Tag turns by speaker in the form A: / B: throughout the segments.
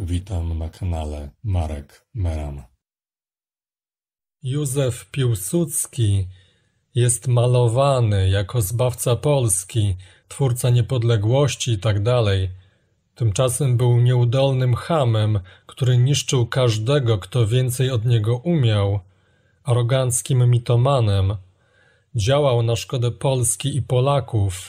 A: Witam na kanale Marek Meran. Józef Piłsudski jest malowany jako zbawca Polski, twórca niepodległości itd. Tak Tymczasem był nieudolnym chamem, który niszczył każdego, kto więcej od niego umiał, aroganckim mitomanem. Działał na szkodę Polski i Polaków –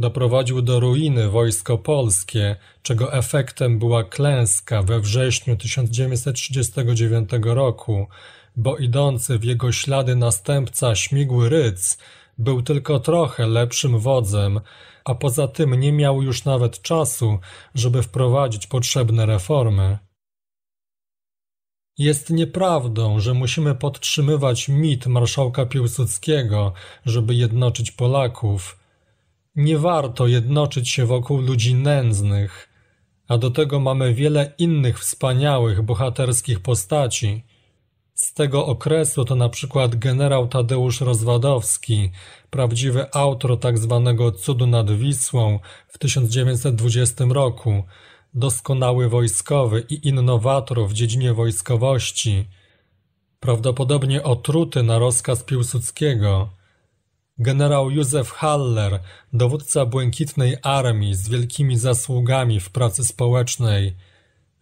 A: doprowadził do ruiny wojsko polskie, czego efektem była klęska we wrześniu 1939 roku, bo idący w jego ślady następca Śmigły Rydz był tylko trochę lepszym wodzem, a poza tym nie miał już nawet czasu, żeby wprowadzić potrzebne reformy. Jest nieprawdą, że musimy podtrzymywać mit marszałka Piłsudskiego, żeby jednoczyć Polaków – nie warto jednoczyć się wokół ludzi nędznych, a do tego mamy wiele innych wspaniałych, bohaterskich postaci. Z tego okresu to na przykład generał Tadeusz Rozwadowski, prawdziwy autor tzw. Tak cudu nad Wisłą w 1920 roku, doskonały wojskowy i innowator w dziedzinie wojskowości, prawdopodobnie otruty na rozkaz Piłsudskiego. Generał Józef Haller, dowódca Błękitnej Armii z wielkimi zasługami w pracy społecznej,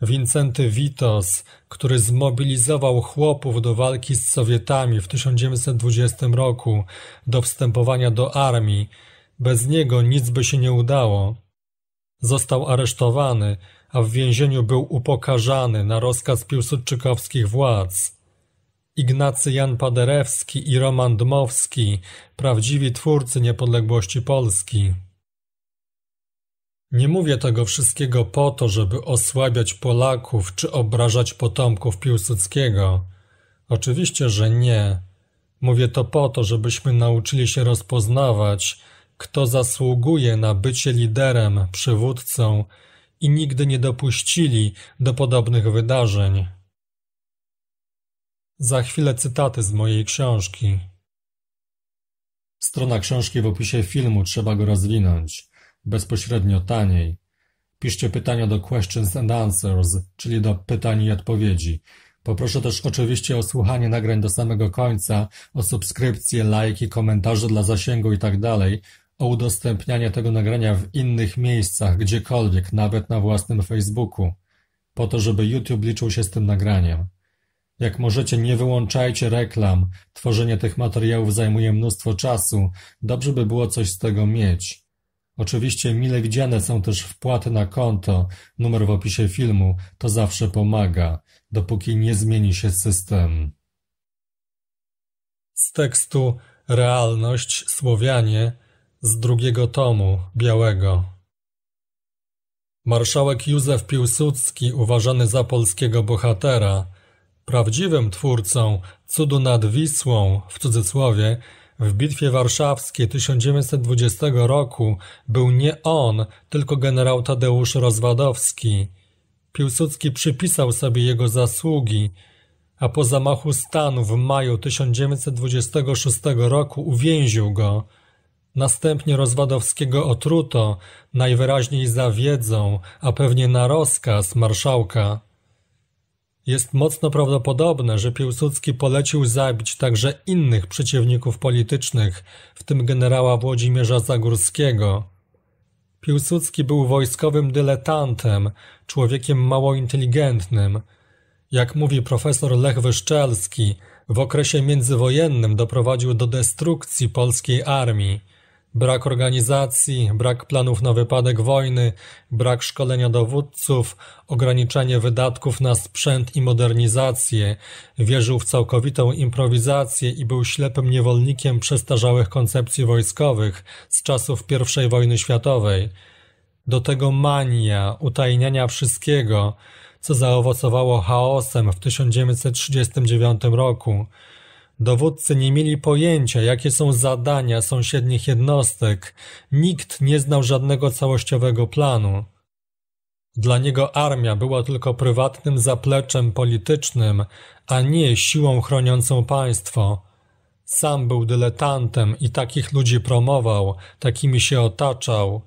A: Wincenty Witos, który zmobilizował chłopów do walki z Sowietami w 1920 roku, do wstępowania do armii. Bez niego nic by się nie udało. Został aresztowany, a w więzieniu był upokarzany na rozkaz piłsudczykowskich władz. Ignacy Jan Paderewski i Roman Dmowski, prawdziwi twórcy niepodległości Polski. Nie mówię tego wszystkiego po to, żeby osłabiać Polaków czy obrażać potomków Piłsudskiego. Oczywiście, że nie. Mówię to po to, żebyśmy nauczyli się rozpoznawać, kto zasługuje na bycie liderem, przywódcą i nigdy nie dopuścili do podobnych wydarzeń. Za chwilę cytaty z mojej książki. Strona książki w opisie filmu trzeba go rozwinąć. Bezpośrednio taniej. Piszcie pytania do questions and answers, czyli do pytań i odpowiedzi. Poproszę też oczywiście o słuchanie nagrań do samego końca, o subskrypcje, lajki, komentarze dla zasięgu itd., tak o udostępnianie tego nagrania w innych miejscach, gdziekolwiek, nawet na własnym Facebooku, po to, żeby YouTube liczył się z tym nagraniem. Jak możecie, nie wyłączajcie reklam. Tworzenie tych materiałów zajmuje mnóstwo czasu. Dobrze by było coś z tego mieć. Oczywiście mile widziane są też wpłaty na konto, numer w opisie filmu, to zawsze pomaga, dopóki nie zmieni się system. Z tekstu Realność Słowianie z drugiego tomu Białego. Marszałek Józef Piłsudski, uważany za polskiego bohatera, Prawdziwym twórcą cudu nad Wisłą w cudzysłowie w bitwie warszawskiej 1920 roku był nie on, tylko generał Tadeusz Rozwadowski. Piłsudski przypisał sobie jego zasługi, a po zamachu stanu w maju 1926 roku uwięził go. Następnie Rozwadowskiego otruto, najwyraźniej za wiedzą, a pewnie na rozkaz marszałka. Jest mocno prawdopodobne, że Piłsudski polecił zabić także innych przeciwników politycznych, w tym generała Włodzimierza Zagórskiego. Piłsudski był wojskowym dyletantem, człowiekiem mało inteligentnym. Jak mówi profesor Lech Wyszczelski, w okresie międzywojennym doprowadził do destrukcji polskiej armii. Brak organizacji, brak planów na wypadek wojny, brak szkolenia dowódców, ograniczenie wydatków na sprzęt i modernizację. Wierzył w całkowitą improwizację i był ślepym niewolnikiem przestarzałych koncepcji wojskowych z czasów I wojny światowej. Do tego mania, utajniania wszystkiego, co zaowocowało chaosem w 1939 roku. Dowódcy nie mieli pojęcia, jakie są zadania sąsiednich jednostek. Nikt nie znał żadnego całościowego planu. Dla niego armia była tylko prywatnym zapleczem politycznym, a nie siłą chroniącą państwo. Sam był dyletantem i takich ludzi promował, takimi się otaczał.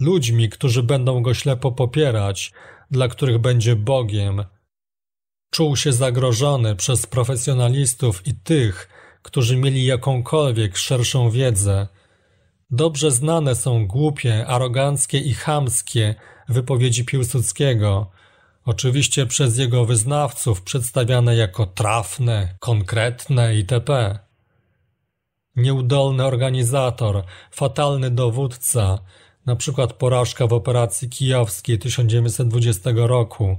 A: Ludźmi, którzy będą go ślepo popierać, dla których będzie Bogiem – Czuł się zagrożony przez profesjonalistów i tych, którzy mieli jakąkolwiek szerszą wiedzę. Dobrze znane są głupie, aroganckie i chamskie wypowiedzi Piłsudskiego, oczywiście przez jego wyznawców przedstawiane jako trafne, konkretne itp. Nieudolny organizator, fatalny dowódca, na przykład porażka w operacji kijowskiej 1920 roku –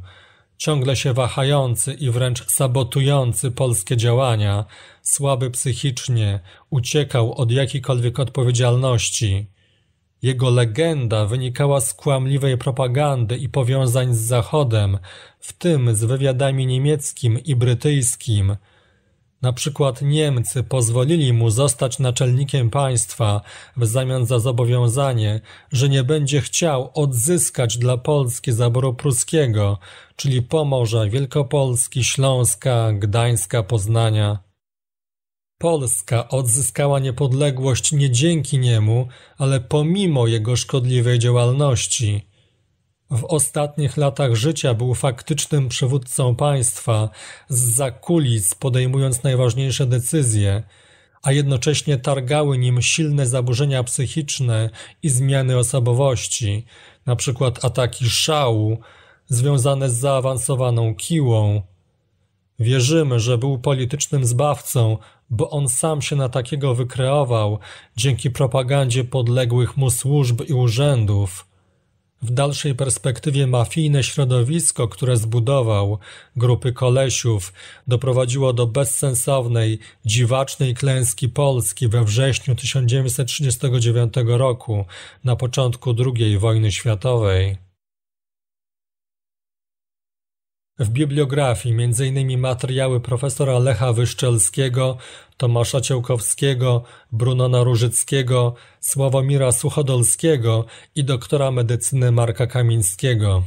A: ciągle się wahający i wręcz sabotujący polskie działania, słaby psychicznie, uciekał od jakiejkolwiek odpowiedzialności. Jego legenda wynikała z kłamliwej propagandy i powiązań z Zachodem, w tym z wywiadami niemieckim i brytyjskim – na przykład Niemcy pozwolili mu zostać naczelnikiem państwa w zamian za zobowiązanie, że nie będzie chciał odzyskać dla Polski zaboru pruskiego, czyli Pomorza, Wielkopolski, Śląska, Gdańska, Poznania. Polska odzyskała niepodległość nie dzięki niemu, ale pomimo jego szkodliwej działalności. W ostatnich latach życia był faktycznym przywódcą państwa, z kulic podejmując najważniejsze decyzje, a jednocześnie targały nim silne zaburzenia psychiczne i zmiany osobowości, np. ataki szału związane z zaawansowaną kiłą. Wierzymy, że był politycznym zbawcą, bo on sam się na takiego wykreował dzięki propagandzie podległych mu służb i urzędów. W dalszej perspektywie mafijne środowisko, które zbudował, grupy kolesiów, doprowadziło do bezsensownej, dziwacznej klęski Polski we wrześniu 1939 roku, na początku II wojny światowej. W bibliografii m.in. materiały profesora Lecha Wyszczelskiego, Tomasza Ciełkowskiego, Brunona Różyckiego, Sławomira Suchodolskiego i doktora medycyny Marka Kamińskiego.